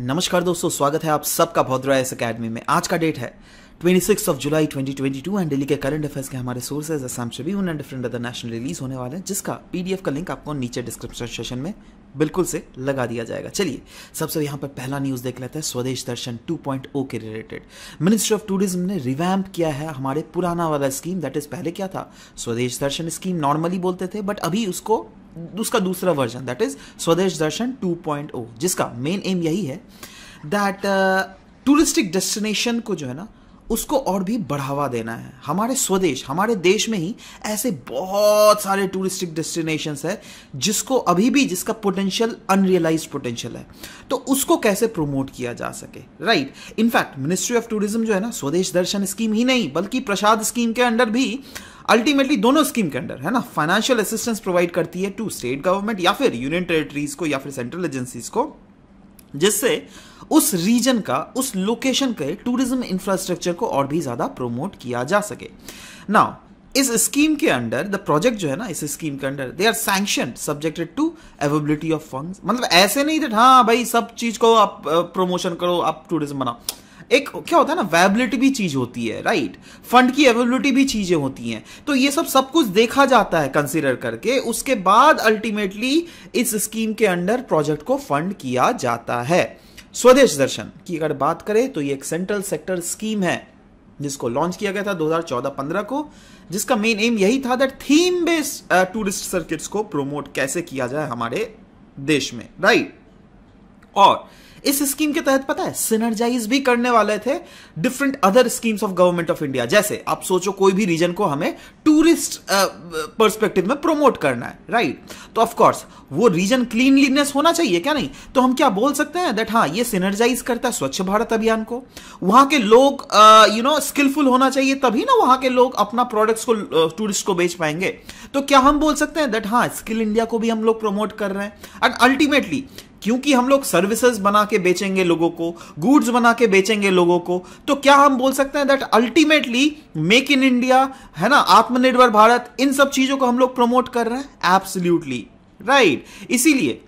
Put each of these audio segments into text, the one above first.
नमस्कार दोस्तों स्वागत है आप सबका भौद्रा एस अकेडमी में आज का डेट है 26th of July 2022 and Delhi के current affairs के हमारे सोर्सेज असम भी उन्हें different अदर नेशनल रिलीज होने वाले हैं जिसका पीडीएफ का लिंक आपको नीचे डिस्क्रिप्शन section में बिल्कुल से लगा दिया जाएगा चलिए सबसे यहां पर पहला न्यूज़ देख लेते हैं स्वदेश दर्शन 2.0 के रिलेटेड मिनिस्ट्री ऑफ टूरिज्म ने रिवैम्प किया है हमारे पुराना वाला स्कीम दैट इज़ पहले क्या था स्वदेश दर्शन स्कीम नॉर्मली बोलते थे बट अभी उसको उसका दूसरा वर्जन दैट इज़ स्वदेश दर्शन 2.0 जिसका मेन एम यही है दैट टूरिस्टिक डेस्टिनेशन को जो है ना उसको और भी बढ़ावा देना है हमारे स्वदेश हमारे देश में ही ऐसे बहुत सारे टूरिस्टिक डेस्टिनेशंस है जिसको अभी भी जिसका पोटेंशियल अनरियलाइज पोटेंशियल है तो उसको कैसे प्रमोट किया जा सके right in fact ministry of tourism जो है ना स्वदेश दर्शन स्कीम ही नहीं बल्कि प्रसाद स्कीम के अंडर भी अल्टीमेटली दोनों स्कीम के अंडर है ना फाइनेंशियल असिस्टेंस प्रोवाइड करती है टू स्टेट गवर्नमेंट या फिर यूनियन टेरिटरीज को या फिर सेंट्रल एजेंसीज को जिससे उस रीजन का उस लोकेशन के टूरिज्म इंफ्रास्ट्रक्चर को और भी ज़्यादा प्रमोट किया जा सके नाउ इस स्कीम के अंडर द प्रोजेक्ट जो है ना इस स्कीम के under they are sanction subjected to availability of funds मतलब ऐसे नहीं थे हाँ भाई सब चीज को आप प्रमोशन करो आप टूरिज्म बनाओ एक क्या होता है ना वायबिलिटी भी चीज होती है राइट फंड की अवेबिलिटी भी चीजें होती हैं तो ये सब सब कुछ देखा जाता है कंसिडर करके उसके बाद अल्टीमेटली इस स्कीम के अंडर प्रोजेक्ट को फंड किया जाता है स्वदेश दर्शन की अगर बात करें तो ये एक सेंट्रल सेक्टर स्कीम है जिसको लॉन्च किया गया था 2014-15 को जिसका मेन एम यही था that theme based tourist circuits को प्रोमोट कैसे किया जाए हमारे देश में राइट और इस स्कीम के तहत पता है सिनर्जाइज भी करने वाले थे different other schemes of government of India जैसे आप सोचो कोई भी रीजन को हमें टूरिस्ट पर्सपेक्टिव uh, में प्रोमोट करना है राइट right? तो ऑफ कोर्स वो रीजन क्लीनलीनेस होना चाहिए क्या नहीं तो हम क्या बोल सकते हैं दैट हाँ ये सिनर्जाइज करता है स्वच्छ भारत अभियान को वहां के लोग यू नो स्किलफुल होना चाहिए तभी ना वहां के लोग अपना प्रोडक्ट्स को टूरिस्ट uh, को बेच पाएंगे तो क्या हम बोल सकते हैं दैट हाँ स्किल इंडिया को भी हम लोग प्रोमोट कर रहे हैं एंड अल्टीमेटली क्योंकि हम लोग सर्विसेज बना के बेचेंगे लोगों को गुड्स बना के बेचेंगे लोगों को तो क्या हम बोल सकते हैं that ultimately make in India है ना आत्मनिर्भर भारत इन सब चीजों को हम लोग प्रमोट कर रहे हैं एब्सोल्यूटली राइट इसीलिए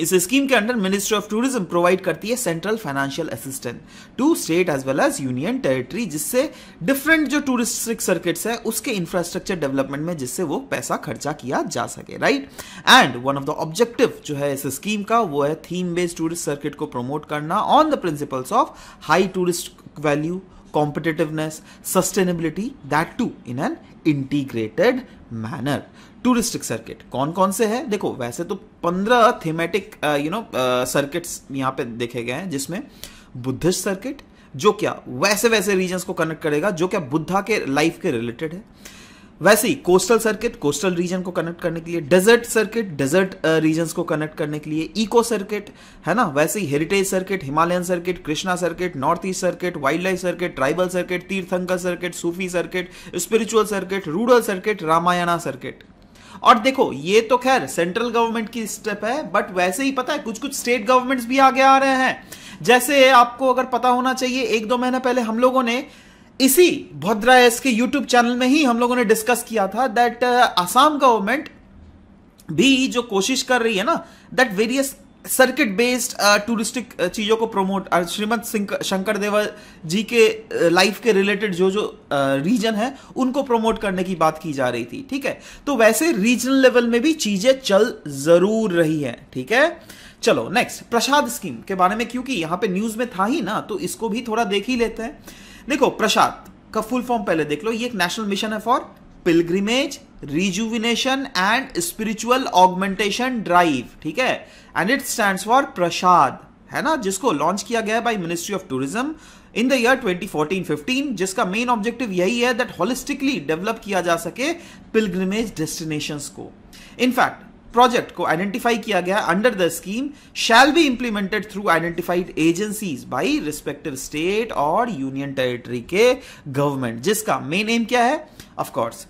इस स्कीम के under ministry of tourism provide करती है central financial assistant to state as well as union territory जिससे डिफरेंट जो टूरिस्टिक सर्किट्स है उसके इंफ्रास्ट्रक्चर डेवलपमेंट में जिससे वो पैसा खर्चा किया जा सके right and one of the objective जो है इस स्कीम का वो है थीम बेस्ड टूरिस्ट सर्किट को प्रमोट करना on the principles of high tourist value competitiveness sustainability that too in an integrated manner touristic circuit कौन कौन से है देखो वैसे तो पंद्रह थीमेटिक यू नो सर्किट्स यहाँ पे देखे गए हैं जिसमें बुद्धिस्ट सर्किट जो क्या वैसे वैसे रीजन्स को कनेक्ट करेगा जो क्या बुद्धा के लाइफ के रिलेटेड है वैसे ही कोस्टल सर्किट कोस्टल रीजन को कनेक्ट करने के लिए डेजर्ट सर्किट डेजर्ट रीजन को कनेक्ट करने के लिए इको सर्किट है ना वैसे ही heritage circuit Himalayan circuit Krishna circuit north east circuit wildlife circuit tribal circuit Tirthankar circuit Sufi circuit spiritual circuit rural circuit Ramayana circuit और देखो ये तो खैर सेंट्रल गवर्नमेंट की स्टेप है बट वैसे ही पता है कुछ कुछ स्टेट गवर्नमेंट्स भी आगे आ रहे हैं जैसे आपको अगर पता होना चाहिए एक दो महीना पहले हम लोगों ने इसी भद्रा एस के यूट्यूब चैनल में ही हम लोगों ने डिस्कस किया था दैट आसाम गवर्नमेंट भी जो कोशिश कर रही है ना that various circuit based touristic चीज़ों को प्रमोट श्रीमद शंकर देव जी के लाइफ uh, के रिलेटेड जो जो रीजन uh, है उनको प्रमोट करने की बात की जा रही थी ठीक है तो वैसे रीजनल लेवल में भी चीज़ें चल ज़रूर रही हैं ठीक है चलो नेक्स्ट प्रसाद स्कीम के बारे में क्योंकि यहाँ पे न्यूज़ में था ही ना तो इसको भी थोड़ा देख ही लेते हैं देखो प्रसाद का फुल फॉर्म पहले देख लो ये एक नेशनल मिशन है for pilgrimage rejuvenation and spiritual augmentation drive ठीक है and it stand for PRASAD है ना जिसको लॉन्च किया गया by ministry of tourism in the year 2014-15 जिसका मेन ऑब्जेक्टिव यही है दैट होलिस्टिकली डेवलप किया जा सके पिलग्रिमेज डेस्टिनेशन को इनफैक्ट प्रोजेक्ट को आइडेंटिफाई किया गया under the scheme shall be implemented through identified agencies by respective state और यूनियन टेरिटरी के गवर्नमेंट जिसका मेन एम क्या है ऑफ कोर्स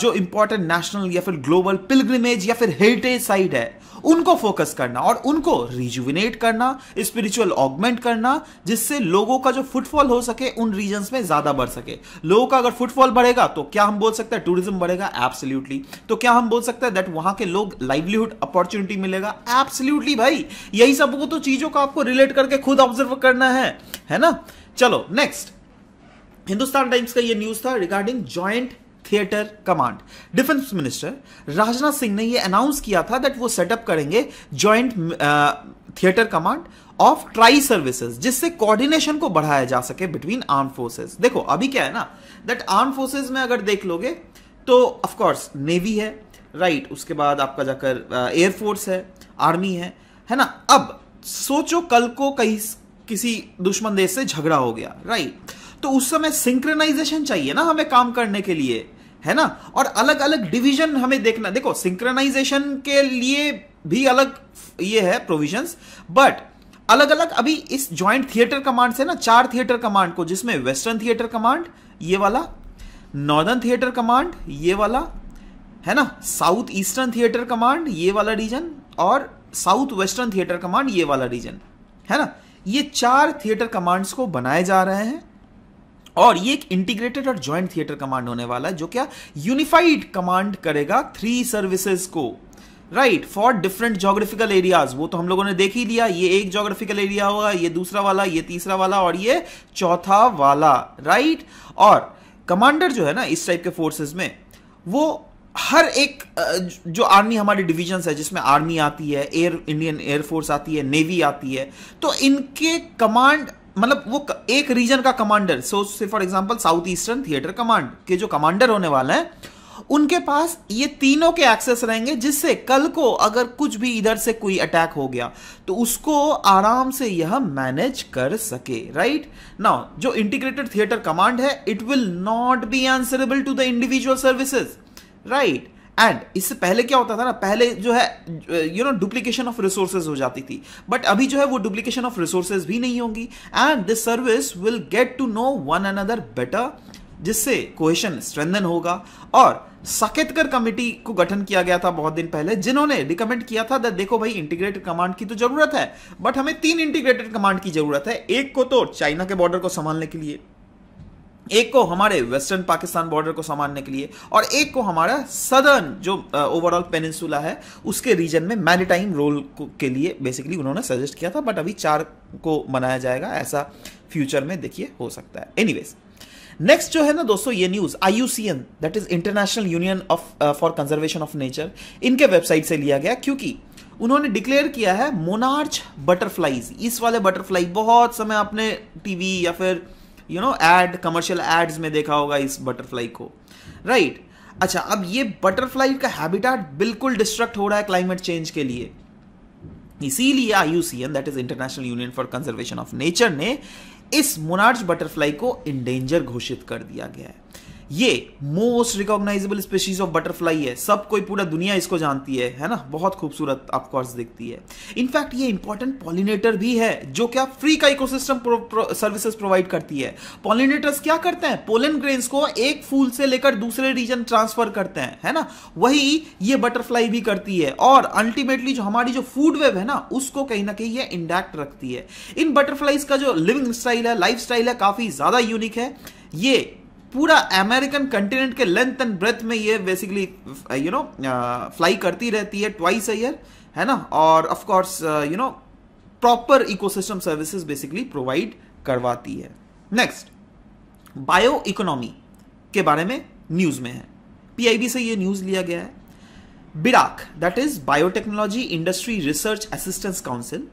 जो इंपॉर्टेंट नेशनल या फिर ग्लोबल पिलग्रिमेज या फिर हेरिटेज साइट है उनको फोकस करना और उनको रिजुविनेट करना स्पिरिचुअल ऑगमेंट करना जिससे लोगों का जो फुटफॉल हो सके उन रीजन में ज्यादा बढ़ सके लोगों का अगर फुटफॉल बढ़ेगा तो क्या हम बोल सकते हैं टूरिज्म बढ़ेगा एब्सोल्युटली तो क्या हम बोल सकते हैं दैट वहां के लोग लाइवलीहुड अपॉर्चुनिटी मिलेगा एब्सोल्युटली भाई यही सब तो चीजों का आपको रिलेट करके खुद ऑब्जर्व करना है है ना चलो नेक्स्ट हिंदुस्तान टाइम्स का ये न्यूज था regarding joint theatre command defence minister Rajnath Singh ने यह अनाउंस किया था दैट वो सेटअप करेंगे joint theatre command of tri services जिससे कोऑर्डिनेशन को बढ़ाया जा सके बिटवीन आर्म फोर्सेज देखो अभी क्या है ना दैट आर्म फोर्सेज में अगर देख लोगे तो ऑफकोर्स नेवी है राइट right, उसके बाद आपका जाकर एयरफोर्स uh, है आर्मी है है ना अब सोचो कल को कहीं किसी दुश्मन देश से झगड़ा हो गया राइट right? तो उस समय सिंक्रोनाइजेशन चाहिए ना हमें काम करने के लिए है ना और अलग अलग डिवीजन हमें देखना देखो सिंक्रनाइजेशन के लिए भी अलग ये है प्रोविजंस बट अलग अलग अभी इस ज्वाइंट थिएटर कमांड से ना चार थिएटर कमांड को जिसमें वेस्टर्न थिएटर कमांड ये वाला नॉर्दर्न थिएटर कमांड ये वाला है ना साउथ ईस्टर्न थिएटर कमांड ये वाला रीजन और साउथ वेस्टर्न थिएटर कमांड ये वाला रीजन है ना ये चार थिएटर कमांड्स को बनाए जा रहे हैं और ये एक इंटीग्रेटेड और ज्वाइंट थिएटर कमांड होने वाला है जो क्या यूनिफाइड कमांड करेगा थ्री सर्विसेज को right for different geographical areas वो तो हम लोगों ने देख ही लिया ये एक जोग्राफिकल एरिया होगा ये दूसरा वाला ये तीसरा वाला और ये चौथा वाला राइट right? और कमांडर जो है ना इस टाइप के फोर्सेज में वो हर एक जो आर्मी हमारी डिविजन है जिसमें आर्मी आती है एयर इंडियन एयरफोर्स आती है नेवी आती है तो इनके कमांड मतलब वो एक रीजन का कमांडर सो से for example south eastern theatre command के जो कमांडर होने वाले हैं उनके पास ये तीनों के एक्सेस रहेंगे जिससे कल को अगर कुछ भी इधर से कोई अटैक हो गया तो उसको आराम से यह मैनेज कर सके राइट नाउ जो इंटीग्रेटेड थिएटर कमांड है it will not be answerable to the individual services right and इससे पहले क्या होता था ना पहले जो है you know duplication of resources हो जाती थी बट अभी जो है वो डुप्लीकेशन ऑफ रिसोर्सेज भी नहीं होंगी and this service will get to know one another better जिससे क्वेश्चन स्ट्रेंथन होगा और साकेतकर कमेटी को गठन किया गया था बहुत दिन पहले जिन्होंने रिकमेंड किया था देखो भाई इंटीग्रेटेड कमांड की तो जरूरत है बट हमें तीन इंटीग्रेटेड कमांड की जरूरत है एक को तो चाइना के बॉर्डर को संभालने के लिए एक को हमारे वेस्टर्न पाकिस्तान बॉर्डर को संभालने के लिए और एक को हमारा सदर्न जो ओवरऑल पेनिनसुला है उसके रीजन में मैरिटाइम रोल के लिए बेसिकली उन्होंने सजेस्ट किया था बट अभी चार को बनाया जाएगा ऐसा फ्यूचर में देखिए हो सकता है एनीवेज नेक्स्ट जो है ना दोस्तों ये news IUCN that is international union of for conservation of nature इनके वेबसाइट से लिया गया क्योंकि उन्होंने डिक्लेयर किया है मोनार्च बटरफ्लाईज इस वाले बटरफ्लाई बहुत समय आपने टीवी या फिर you know ad commercial ads में देखा होगा इस बटरफ्लाई को राइट right? अच्छा अब ये बटरफ्लाई का हैबिटेट बिल्कुल डिस्ट्रक्ट हो रहा है क्लाइमेट चेंज के लिए इसीलिए I U C N that is international union for conservation of nature ने इस मोनार्च बटरफ्लाई को इंडेंजर घोषित कर दिया गया है ये most recognisable species of butterfly है सब कोई पूरा दुनिया इसको जानती है है ना बहुत खूबसूरत आपको दिखती है इनफैक्ट ये इंपॉर्टेंट पॉलिनेटर भी है जो क्या फ्री का इकोसिस्टम सर्विसेज प्रोवाइड करती है पॉलिनेटर्स क्या करते हैं पोलन ग्रेन्स को एक फूल से लेकर दूसरे रीजन ट्रांसफर करते हैं है ना वही ये बटरफ्लाई भी करती है और अल्टीमेटली जो हमारी जो फूड वेब है ना उसको कहीं ना कहीं ये इंडैक्ट रखती है इन बटरफ्लाईज का जो लिविंग स्टाइल है लाइफ स्टाइल है काफी ज्यादा यूनिक है ये पूरा अमेरिकन कंटिनेंट के लेंथ एंड ब्रेथ में ये बेसिकली यू नो फ्लाई करती रहती है ट्वाइस ईयर है ना और of course you know proper ecosystem services basically provide करवाती है नेक्स्ट बायो इकोनॉमी के बारे में न्यूज में है पीआईबी से ये न्यूज लिया गया है BIRAC that is biotechnology industry research assistance council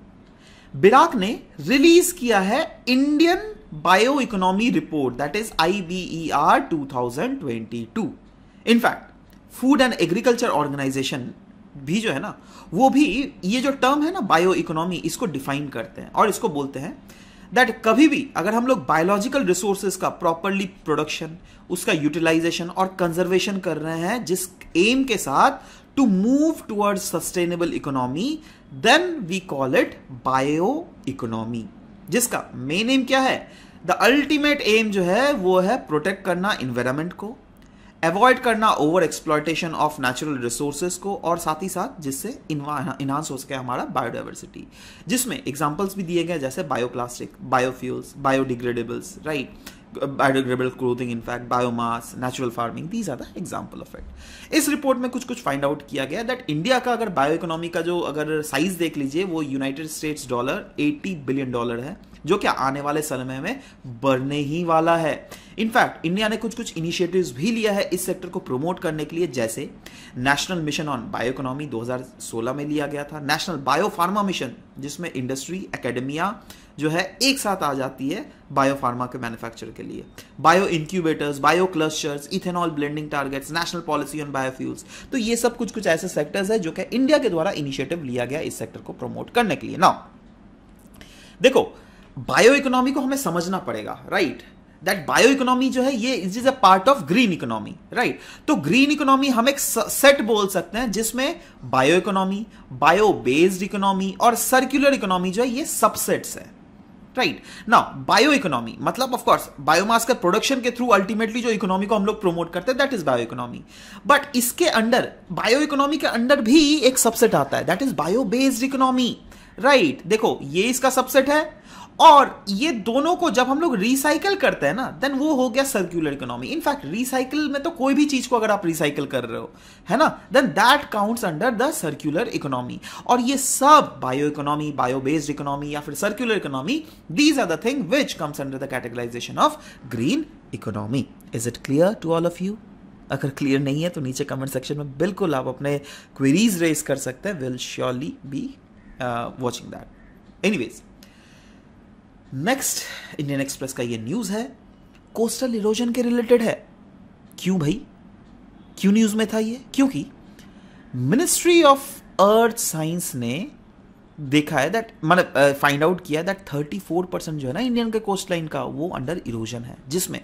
BIRAC ने रिलीज किया है Indian bio economy report that is I B E R two thousand twenty two in fact food and agriculture organisation भी जो है ना वो भी ये जो टर्म है ना बायो इकोनॉमी इसको डिफाइन करते हैं और इसको बोलते हैं दैट कभी भी अगर हम लोग बायोलॉजिकल रिसोर्सेज का प्रॉपरली प्रोडक्शन उसका यूटिलाइजेशन और कंजर्वेशन कर रहे हैं जिस एम के साथ to move toward sustainable economy then we call it bio economy जिसका मेन एम क्या है द अल्टीमेट एम जो है वो है प्रोटेक्ट करना इन्वायरमेंट को अवॉइड करना over exploitation of natural resources को और साथ ही साथ जिससे इन्हांस हो सके हमारा बायोडाइवर्सिटी जिसमें एग्जाम्पल्स भी दिए गए जैसे bioplastic biofuels biodegradables right biodegradable clothing in fact biomass natural farming these are the example of it इस रिपोर्ट में कुछ कुछ फाइंड आउट किया गया दैट इंडिया का अगर बायो इकोनॉमी का जो अगर साइज देख लीजिए वो United States dollar 80 billion dollar है जो कि आने वाले समय में बढ़ने ही वाला है इनफैक्ट इंडिया ने कुछ कुछ इनिशिएटिव्स भी लिया है इस सेक्टर को प्रमोट करने के लिए जैसे national mission on bio economy दो में लिया गया था नेशनल बायो फार्मा मिशन जिसमें इंडस्ट्री एकेडमिया जो है एक साथ आ जाती है बायो फार्मा के मैन्युफैक्चर के लिए bio incubators bio clusters ethanol blending targets national policy on biofuels तो ये सब कुछ कुछ ऐसे सेक्टर्स है जो कि इंडिया के द्वारा इनिशिएटिव लिया गया इस सेक्टर को प्रमोट करने के लिए ना देखो बायो इकोनॉमी को हमें समझना पड़ेगा right right? That bio economy जो है ये is is a part of green economy right तो ग्रीन इकोनॉमी हम एक सेट बोल सकते हैं जिसमें bio economy bio based economy और सर्क्यूलर इकोनॉमी जो है ये सबसेट्स है राइट ना बायो इकोनॉमी मतलब ऑफ कोर्स बायोमास का प्रोडक्शन के थ्रू अल्टीमेटली जो इकोनॉमी को हम लोग प्रोमोट करते हैं that is bio economy but इसके अंडर बायो इकोनॉमी के अंडर भी एक सबसेट आता है that is bio based economy right देखो ये इसका सबसेट है और ये दोनों को जब हम लोग रिसाइकल करते हैं ना देन वो हो गया सर्कुलर इकोनॉमी इनफैक्ट रिसाइकल में तो कोई भी चीज को अगर आप रिसाइकल कर रहे हो है ना then that counts under the circular economy और ये सब bio economy bio based economy या फिर circular economy these are the thing which comes under the categorisation of green economy is it clear to all of you अगर clear नहीं है तो नीचे कमेंट सेक्शन में बिल्कुल आप अपने क्वेरीज रेज कर सकते हैं will surely be watching that ways next Indian Express का ये न्यूज़ है कोस्टल इरोजन के रिलेटेड है क्यों भाई क्यों न्यूज़ में था ये क्योंकि मिनिस्ट्री ऑफ अर्थ साइंस ने देखा है दैट मतलब फाइंड आउट किया दैट थर्टी फोर परसेंट जो है ना इंडियन के कोस्ट लाइन का वो अंडर इरोजन है जिसमें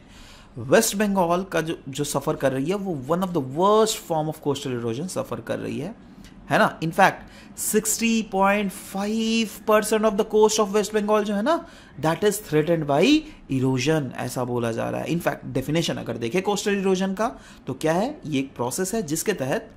वेस्ट बंगाल का जो जो सफ़र कर रही है वो one of the worst form of coastal erosion suffer कर रही है है ना in fact 60.5 percent of the coast of West Bengal जो है ना that is threatened by erosion ऐसा बोला जा रहा है इनफैक्ट डेफिनेशन अगर देखें कोस्टल इरोजन का तो क्या है ये एक प्रोसेस है जिसके तहत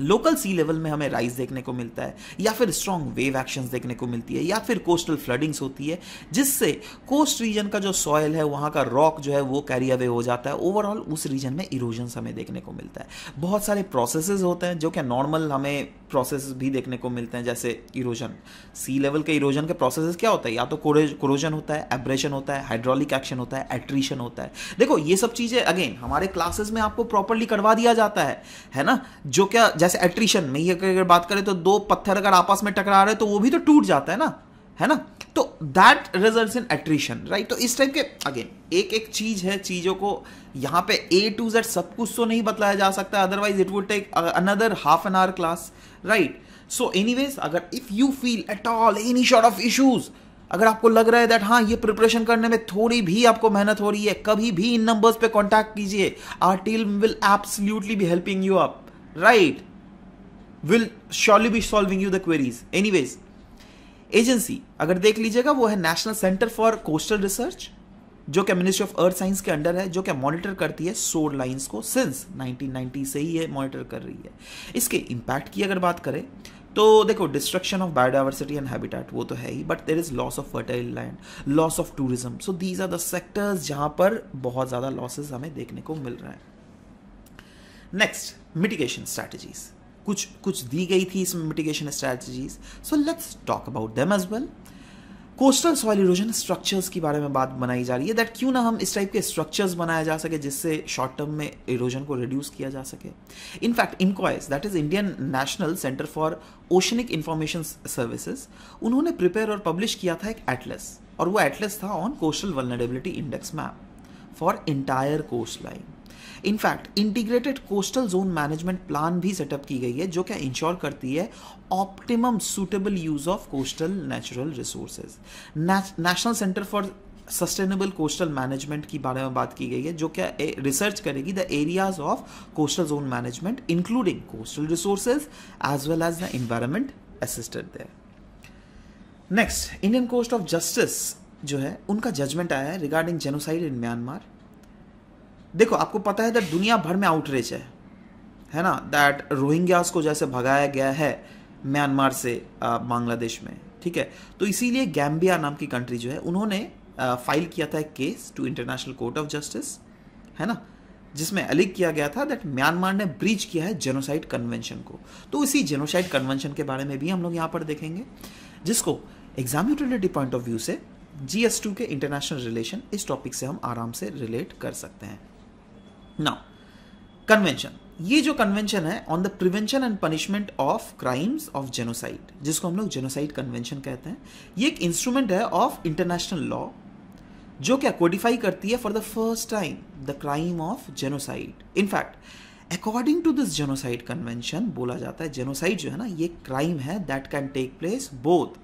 लोकल सी लेवल में हमें राइज देखने को मिलता है या फिर स्ट्रॉन्ग वेव एक्शन देखने को मिलती है या फिर कोस्टल फ्लडिंग्स होती है जिससे कोस्ट रीजन का जो सॉयल है वहाँ का रॉक जो है वो कैरी अवे हो जाता है ओवरऑल उस रीजन में इरोजन हमें देखने को मिलता है बहुत सारे प्रोसेस होते हैं जो कि नॉर्मल हमें प्रोसेस भी देखने को मिलते हैं जैसे इरोजन सी लेवल के इरोजन के प्रोसेस क्या होता है या तो क्रोजन होता है एब्रेशन होता है हाइड्रोलिक एक्शन होता है एट्रीशन होता है देखो ये सब चीज़ें अगेन हमारे क्लासेस में आपको प्रॉपरली करवा दिया जाता है है ना जो क्या जैसे एट्रिशन में ये अगर बात करें तो दो पत्थर अगर आपस में टकरा रहे तो वो भी तो टूट जाता है ना है ना तो that result in attrition right तो इस टाइप के अगेन एक एक चीज है चीज़ों को यहाँ पे ए टू जेड सब कुछ तो नहीं बतलाया जा सकता otherwise it would take another half an hour class right so any अगर if you feel at all any short of issues अगर आपको लग रहा है दैट हाँ ये प्रिपरेशन करने में थोड़ी भी आपको मेहनत हो रही है कभी भी इन नंबर्स पे कांटेक्ट कीजिए our team will absolutely be helping you up right will surely be solving you the queries anyways agency अगर देख लीजिएगा वो है national centre for coastal research जो कि मिनिस्ट्री ऑफ अर्थ साइंस के अंडर है जो कि मॉनिटर करती है सोर लाइन्स को सिंस 1990 से ही ये मॉनिटर कर रही है इसके इम्पैक्ट की अगर बात करें तो देखो destruction of biodiversity and habitat वो तो है ही but there is loss of fertile land loss of tourism so these are the sectors जहाँ पर बहुत ज़्यादा लॉसेज हमें देखने को मिल रहे हैं नेक्स्ट मिटिगेशन स्ट्रैटेजीज़ कुछ कुछ दी गई थी इसमें mitigation strategies so let's talk about them as well coastal soil erosion structures के बारे में बात बनाई जा रही है दैट क्यों ना हम इस टाइप के स्ट्रक्चर्स बनाया जा सके जिससे शॉर्ट टर्म में इरोजन को रिड्यूस किया जा सके in fact INCOIS that is Indian national centre for oceanic information services उन्होंने प्रिपेयर और पब्लिश किया था एक एटलस और वो एटलस था on coastal vulnerability index map for entire coastline in fact integrated coastal zone management plan भी सेटअप की गई है जो क्या इंश्योर करती है optimum suitable use of coastal natural resources national centre for sustainable coastal management की बारे में बात की गई है जो क्या रिसर्च करेगी the areas of coastal zone management including coastal resources as well as the environment assisted there next Indian coast of justice जो है उनका जजमेंट आया है रिगार्डिंग जेनोसाइड इन म्यांमार देखो आपको पता है दैट दुनिया भर में आउटरीच है है ना दैट रोहिंग्यास को जैसे भगाया गया है म्यांमार से बांग्लादेश में ठीक है तो इसीलिए गैम्बिया नाम की कंट्री जो है उन्होंने फाइल किया था एक case to international court of justice है ना जिसमें अलिग किया गया था दैट म्यांमार ने ब्रीच किया है जेनोसाइड कन्वेंशन को तो इसी जेनोसाइड कन्वेंशन के बारे में भी हम लोग यहाँ पर देखेंगे जिसको एग्जामिनेटबिलिटी पॉइंट ऑफ व्यू से जी के इंटरनेशनल रिलेशन इस टॉपिक से हम आराम से रिलेट कर सकते हैं नाउ कन्वेंशन ये जो कन्वेंशन है on the prevention and punishment of crimes of genocide जिसको हम लोग जेनोसाइड कन्वेंशन कहते हैं ये एक इंस्ट्रूमेंट है ऑफ इंटरनेशनल लॉ जो क्या कोडिफाई करती है for the first time the crime of genocide in fact according to this genocide convention बोला जाता है जेनोसाइड जो है ना ये क्राइम है that can take place both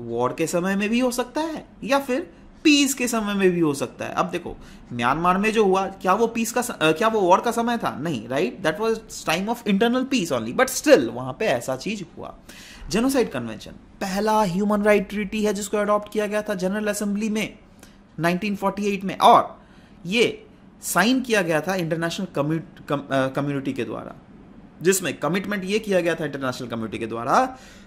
war के समय में भी हो सकता है या फिर पीस के समय में भी हो सकता है अब देखो म्यांमार में जो हुआ क्या वो पीस का क्या वो वॉर का समय था नहीं right that was time of internal peace only but still वहां पे ऐसा चीज हुआ जेनोसाइड कन्वेंशन पहला ह्यूमन राइट ट्रीटी है जिसको अडॉप्ट किया गया था जनरल असेंबली में 1948 में और ये साइन किया गया था इंटरनेशनल कम्युनिटी के द्वारा जिसमें कमिटमेंट ये किया गया था इंटरनेशनल कम्युनिटी के द्वारा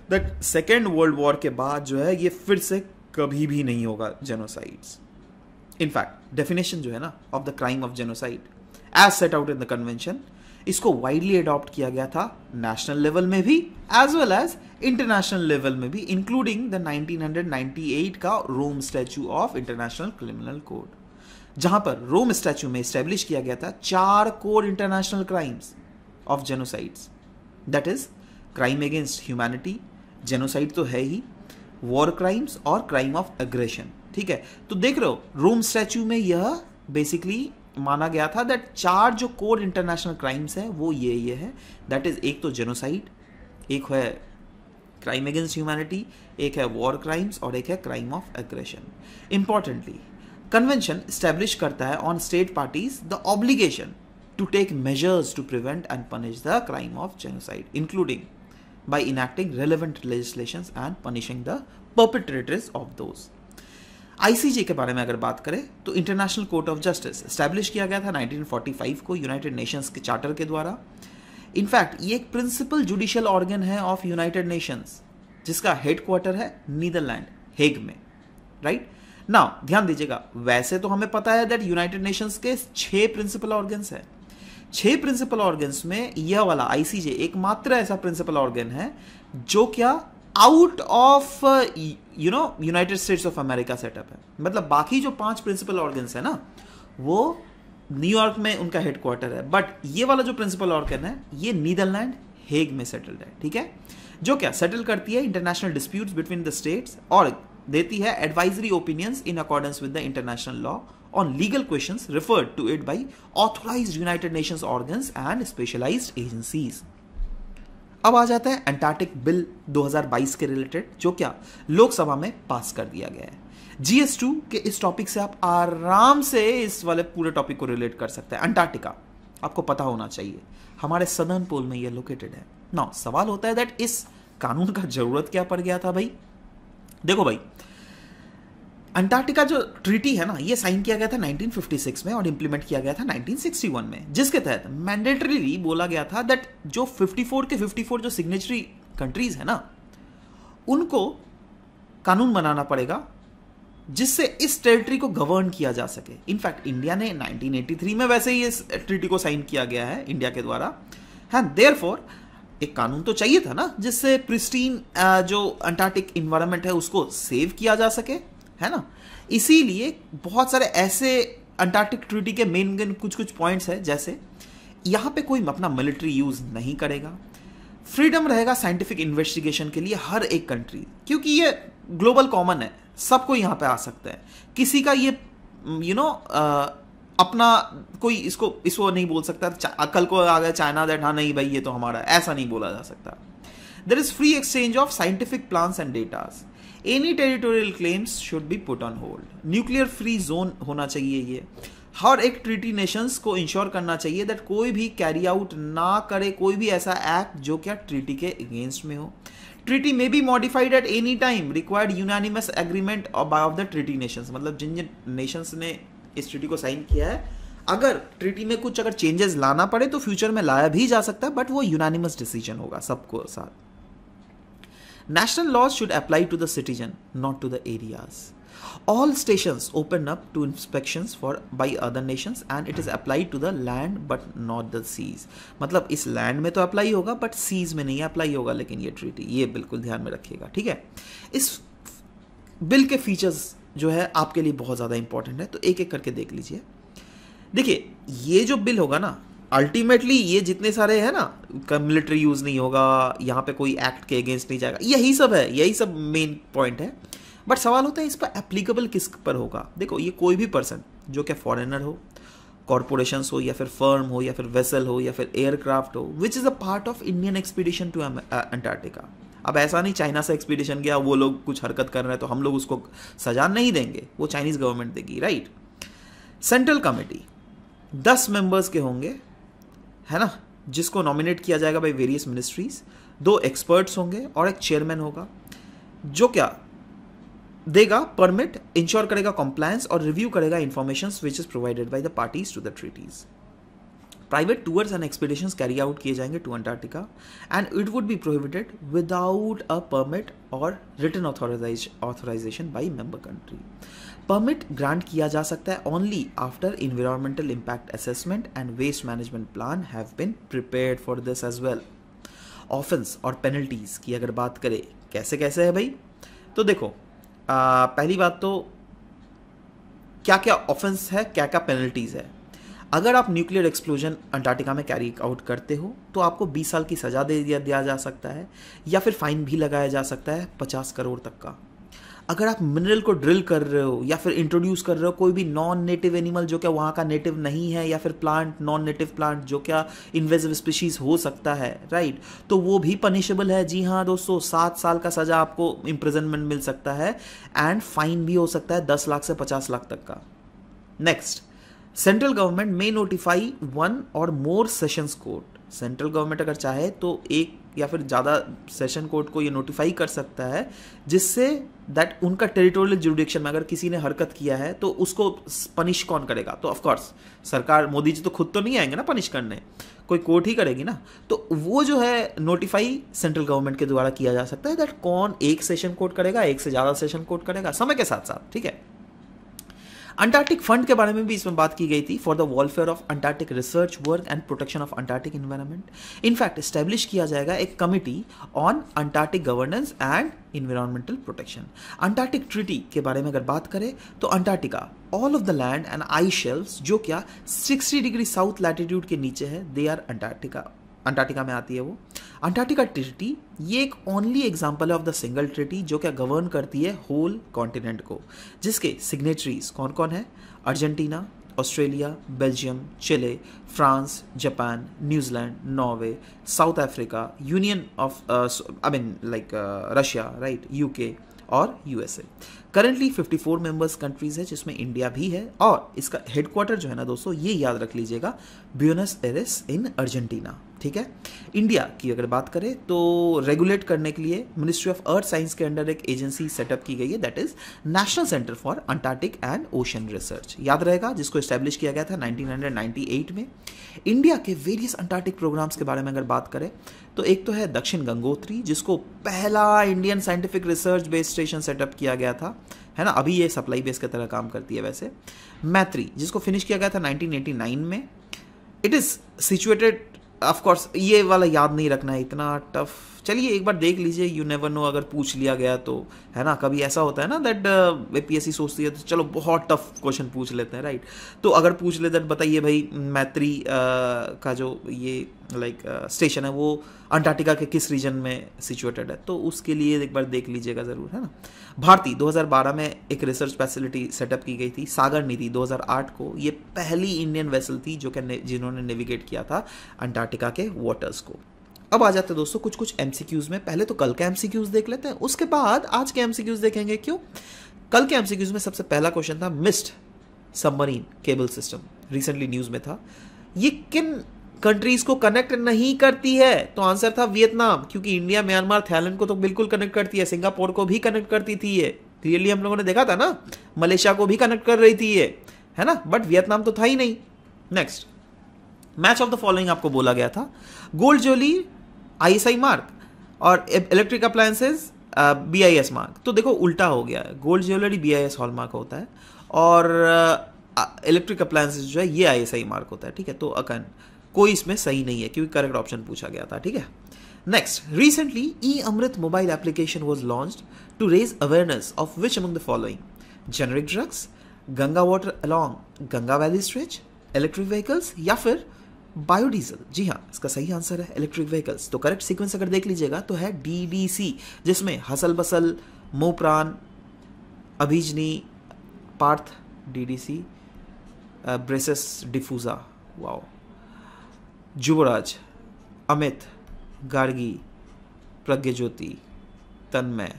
दैट सेकेंड वर्ल्ड वॉर के बाद जो है ये फिर से कभी भी नहीं होगा जेनोसाइड्स इनफैक्ट डेफिनेशन जो है ना of the crime of genocide as set out in the convention इसको वाइडली अडॉप्ट किया गया था नेशनल लेवल में भी as well as international level में भी इंक्लूडिंग द 1998 का Rome statute of international criminal code जहां पर रोम स्टैचू में स्टैब्लिश किया गया था चार core international crimes of genocides that is crime against humanity genocide तो है ही वॉर क्राइम्स और क्राइम ऑफ एग्रेशन ठीक है तो देख रहे हो रोम स्टैच्यू में यह बेसिकली माना गया था दैट चार जो कोर इंटरनेशनल क्राइम्स हैं वो ये ये है दैट इज़ एक तो जेनोसाइड एक है क्राइम अगेंस्ट ह्यूमैनिटी एक है वॉर क्राइम्स और एक है crime of aggression importantly convention establish करता है on state parties the obligation to take measures to prevent and punish the crime of genocide including by enacting relevant legislations and punishing the perpetrators of those. ICJ के बारे में अगर बात करें तो international court of justice establish किया गया था 1945 को यूनाइटेड नेशंस के चार्टर के द्वारा इनफैक्ट ये एक प्रिंसिपल जुडिशियल ऑर्गन है ऑफ यूनाइटेड नेशंस जिसका हेडक्वार्टर है नीदरलैंड हेग में राइट ना ध्यान दीजिएगा वैसे तो हमें पता है दैट यूनाइटेड नेशंस के छह प्रिंसिपल ऑर्गन्स हैं छह प्रिंसिपल ऑर्गेन्स में यह वाला आईसीजे एकमात्र ऐसा प्रिंसिपल ऑर्गन है जो क्या out of you know United States of America setup है मतलब बाकी जो पांच प्रिंसिपल ऑर्गन्स है ना वो न्यूयॉर्क में उनका हेडक्वार्टर है बट ये वाला जो प्रिंसिपल ऑर्गन है ये नीदरलैंड हेग में सेटल्ड है ठीक है जो क्या सेटल करती है international disputes between the states और देती है advisory opinions in accordance with the international law on legal questions referred to it by authorized United Nations organs and specialized agencies. अब आ जाता है एंटार्टिक बिल 2022 के रिलेटेड जो क्या लोकसभा में पास कर दिया गया है जीएस टू के इस टॉपिक से आप आराम से इस वाले पूरे टॉपिक को रिलेट कर सकते हैं अंटार्कटिका आपको पता होना चाहिए हमारे सदर्न पोल में ये लोकेटेड है नाउ सवाल होता है दैट इस कानून का जरूरत क्या पड़ गया था भाई देखो भाई अंटार्कटिका जो ट्रीटी है ना ये साइन किया गया था 1956 में और इम्प्लीमेंट किया गया था 1961 में जिसके तहत मैंडेटरीली बोला गया था दैट जो 54 के 54 जो सिग्नेचरी कंट्रीज है ना उनको कानून बनाना पड़ेगा जिससे इस टेरिटरी को गवर्न किया जा सके इनफैक्ट इंडिया ने 1983 में वैसे ही इस ट्रीटी को साइन किया गया है इंडिया के द्वारा एंड देयर एक कानून तो चाहिए था ना जिससे प्रिस्टीन जो अंटार्कटिक इन्वायरमेंट है उसको सेव किया जा सके है ना इसीलिए बहुत सारे ऐसे अंटार्कटिक ट्रीटी के मेन मेन कुछ कुछ पॉइंट्स है जैसे यहाँ पे कोई अपना मिलिट्री यूज़ नहीं करेगा फ्रीडम रहेगा साइंटिफिक इन्वेस्टिगेशन के लिए हर एक कंट्री क्योंकि ये ग्लोबल कॉमन है सबको यहाँ पे आ सकता है किसी का ये यू नो अपना कोई इसको इसको नहीं बोल सकता कल को आ गया चाइना दैट हाँ नहीं भाई ये तो हमारा ऐसा नहीं बोला जा सकता there is free exchange of scientific plans and datas any territorial claims should be put on hold nuclear free zone होना चाहिए ये हर एक ट्रीटी नेशंस को इंश्योर करना चाहिए दैट कोई भी कैरी आउट ना करे कोई भी ऐसा एक्ट जो क्या ट्रीटी के अगेंस्ट में हो ट्रीटी में be modified at any time required unanimous agreement by of the treaty nations मतलब जिन जिन नेशंस ने इस ट्रिटी को साइन किया है अगर ट्रिटी में कुछ अगर चेंजेस लाना पड़े तो फ्यूचर में लाया भी जा सकता है बट वो यूनानिमस डिसीजन होगा सबको साथ National laws should apply to the citizen, not to the areas. All stations open up to inspections for by other nations and it is applied to the land but not the seas. मतलब इस land में तो apply होगा but seize में नहीं apply होगा लेकिन ये ट्रीटी ये बिल्कुल ध्यान में रखिएगा ठीक है इस बिल के फीचर्स जो है आपके लिए बहुत ज़्यादा इंपॉर्टेंट है तो एक एक करके देख लीजिए देखिए ये जो बिल होगा ना अल्टीमेटली ये जितने सारे हैं ना मिलिट्री यूज़ नहीं होगा यहाँ पे कोई एक्ट के अगेंस्ट नहीं जाएगा यही सब है यही सब मेन पॉइंट है बट सवाल होता है इस पर एप्लीकेबल किस पर होगा देखो ये कोई भी पर्सन जो क्या फॉरेनर हो कॉरपोरेशंस हो या फिर फर्म हो या फिर वेसल हो या फिर एयरक्राफ्ट हो which is a part of Indian expedition to Antarctica अब ऐसा नहीं चाइना से एक्सपीडिशन गया वो लोग कुछ हरकत कर रहे हैं तो हम लोग उसको सजा नहीं देंगे वो चाइनीज़ गवर्नमेंट देगी राइट सेंट्रल कमेटी दस मेंबर्स के होंगे है ना जिसको नॉमिनेट किया जाएगा बाई वेरियस मिनिस्ट्रीज दो एक्सपर्ट्स होंगे और एक चेयरमैन होगा जो क्या देगा परमिट इंश्योर करेगा कॉम्प्लायंस और रिव्यू करेगा information which is provided by the parties to the treaties private tours and expedition carry out किए जाएंगे to Antarctica and it would be prohibited without a permit और return authorisation by member country permit grant किया जा सकता है only after environmental impact assessment and waste management plan have been prepared for this as well offence और penalties की अगर बात करें कैसे कैसे है भाई तो देखो आ, पहली बात तो क्या क्या ऑफेंस है क्या क्या पेनल्टीज़ है अगर आप न्यूक्लियर एक्सप्लोजन अंटार्कटिका में कैरी आउट करते हो तो आपको 20 साल की सज़ा दे दिया दिया जा सकता है या फिर फाइन भी लगाया जा सकता है 50 करोड़ तक का अगर आप मिनरल को ड्रिल कर रहे हो या फिर इंट्रोड्यूस कर रहे हो कोई भी नॉन नेटिव एनिमल जो क्या वहाँ का नेटिव नहीं है या फिर प्लांट नॉन नेटिव प्लांट जो क्या इन्वेजिव स्पीशीज़ हो सकता है राइट तो वो भी पनिशेबल है जी हाँ दोस्तों सात साल का सज़ा आपको इम्प्रिजनमेंट मिल सकता है एंड फाइन भी हो सकता है दस लाख से पचास लाख तक का next central government may notify one और more sessions court central government अगर चाहे तो एक या फिर ज़्यादा सेशन कोर्ट को ये नोटिफाई कर सकता है जिससे दैट उनका टेरिटोरियल जुडिक्शन में अगर किसी ने हरकत किया है तो उसको पनिश कौन करेगा तो ऑफकोर्स सरकार मोदी जी तो खुद तो नहीं आएंगे ना पनिश करने कोई कोर्ट ही करेगी ना तो वो जो है नोटिफाई सेंट्रल गवर्नमेंट के द्वारा किया जा सकता है दैट कौन एक सेशन कोर्ट करेगा एक से ज़्यादा सेशन कोर्ट करेगा समय के साथ साथ ठीक है अंटार्कटिक फंड के बारे में भी इसमें बात की गई थी for the welfare of Antarctic research work and protection of Antarctic environment in fact establish किया जाएगा एक committee on Antarctic governance and environmental protection Antarctic treaty के बारे में अगर बात करें तो Antarctica all of the land and ice shelves जो क्या 60 डिग्री साउथ लैटिट्यूड के नीचे है दे आर अंटार्कटिका अंटार्कटिका में आती है वो अंटार्कटिका ट्रिटी ये एक only example of the single treaty जो क्या गवर्न करती है होल कॉन्टिनेंट को जिसके सिग्नेटरीज कौन कौन है Argentina Australia Belgium Chile France Japan New Zealand Norway South Africa union of I mean like Russia right UK और यूएसए फिफ्टी 54 मेंबर्स कंट्रीज है जिसमें इंडिया भी है और इसका हेडक्वार्टर जो है ना दोस्तों ये याद रख लीजिएगा ब्यूनस एरिस इन अर्जेंटीना ठीक है इंडिया की अगर बात करें तो रेगुलेट करने के लिए मिनिस्ट्री ऑफ अर्थ साइंस के अंडर एक एजेंसी सेटअप की गई है that is national centre for Antarctic and ocean research याद रहेगा जिसको स्टैब्लिश किया गया था 1998 में इंडिया के वेरियस अंटार्कटिक प्रोग्राम्स के बारे में अगर बात करें तो एक तो है दक्षिण गंगोत्री जिसको पहला Indian scientific research base station setup किया गया था है ना अभी ये सप्लाई बेस के तरह काम करती है वैसे मैत्री जिसको फिनिश किया गया था 1989 में it is situated of course ये वाला याद नहीं रखना है इतना टफ चलिए एक बार देख लीजिए यू नेवर नो अगर पूछ लिया गया तो है ना कभी ऐसा होता है ना that A P S C सोचती है तो चलो बहुत टफ क्वेश्चन पूछ लेते हैं राइट तो अगर पूछ ले दैट तो बताइए भाई मैत्री uh, का जो ये लाइक स्टेशन uh, है वो अंटार्कटिका के किस रीजन में सिचुएटेड है तो उसके लिए एक बार देख लीजिएगा ज़रूर है ना भारती 2012 में एक रिसर्च फैसिलिटी सेटअप की गई थी सागर निधि 2008 को ये पहली इंडियन वेसल थी जो कि जिन्होंने नेविगेट किया था अंटार्कटिका के वाटर्स को अब आ जाते हैं दोस्तों कुछ कुछ एमसीक्यूज में पहले तो कल के एमसीक्यूज देख लेते हैं उसके बाद आज के एमसीक्यूज देखेंगे क्यों कल के एमसीक्यूज में सबसे पहला क्वेश्चन था MIST submarine cable system recently news में था ये किन कंट्रीज को कनेक्ट नहीं करती है तो आंसर था वियतनाम क्योंकि इंडिया म्यांमार थाईलैंड को तो बिल्कुल कनेक्ट करती है सिंगापुर को भी कनेक्ट करती थी ये क्लियरली हम लोगों ने देखा था ना मलेशिया को भी कनेक्ट कर रही थी ये है ना बट वियतनाम तो था ही नहीं next match of the following आपको बोला गया था गोल्ड जोली आई मार्क और electric appliances B I S mark तो देखो उल्टा हो गया है gold jewellery B I S hallmark होता है और इलेक्ट्रिक uh, अप्लायंसेज जो है ये आई एस आई मार्क होता है ठीक है तो अकन कोई इसमें सही नहीं है क्योंकि करेक्ट ऑप्शन पूछा गया था ठीक है next recently e Amrit mobile application was launch to raise awareness of which among the following generic drugs Ganga water along Ganga valley stretch electric vehicles या फिर बायोडीजल जी हाँ इसका सही आंसर है इलेक्ट्रिक व्हीकल्स तो करेक्ट सीक्वेंस अगर देख लीजिएगा तो है डीडीसी जिसमें हसल बसल मोप्रान अभिजनी पार्थ डीडीसी ब्रेसेस डिफूजा वाओ युवराज अमित गार्गी प्रज्ञ ज्योति तन्मय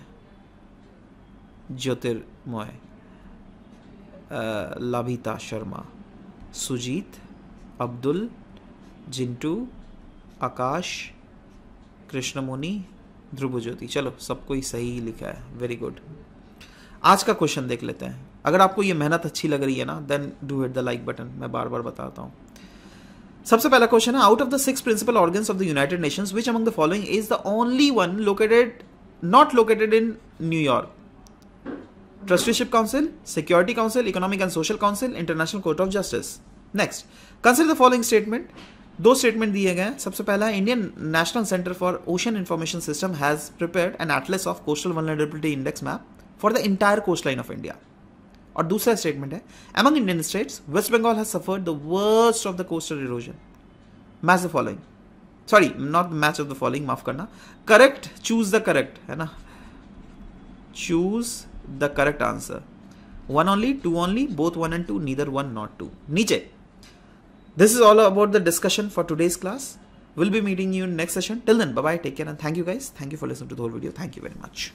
ज्योतिर्मय लाभिता शर्मा सुजीत अब्दुल जिंटू आकाश कृष्णमुनि ध्रुव ज्योति चलो सबको ही सही लिखा है वेरी गुड आज का क्वेश्चन देख लेते हैं अगर आपको ये मेहनत अच्छी लग रही है ना then do hit the like button मैं बार बार बताता हूँ सबसे पहला क्वेश्चन है out of the six principal organs of the United Nations which among the following is the only one located not located in New York trusteeship council security council economic and social council international court of justice next consider the following statement दो statement दिए गए हैं सबसे पहला है Indian national centre for ocean information system has prepare an atlas of coastal vulnerability index map for the entire coastline of India और दूसरा statement है among Indian states West Bengal has suffered the worst of the coastal erosion match the following sorry not the match of the following माफ करना correct choose the correct है ना choose the correct answer one only two only both one and two neither one not to नीचे This is all about the discussion for today's class. We'll be meeting you in next session. Till then, bye-bye. Take care and thank you guys. Thank you for listening to the whole video. Thank you very much.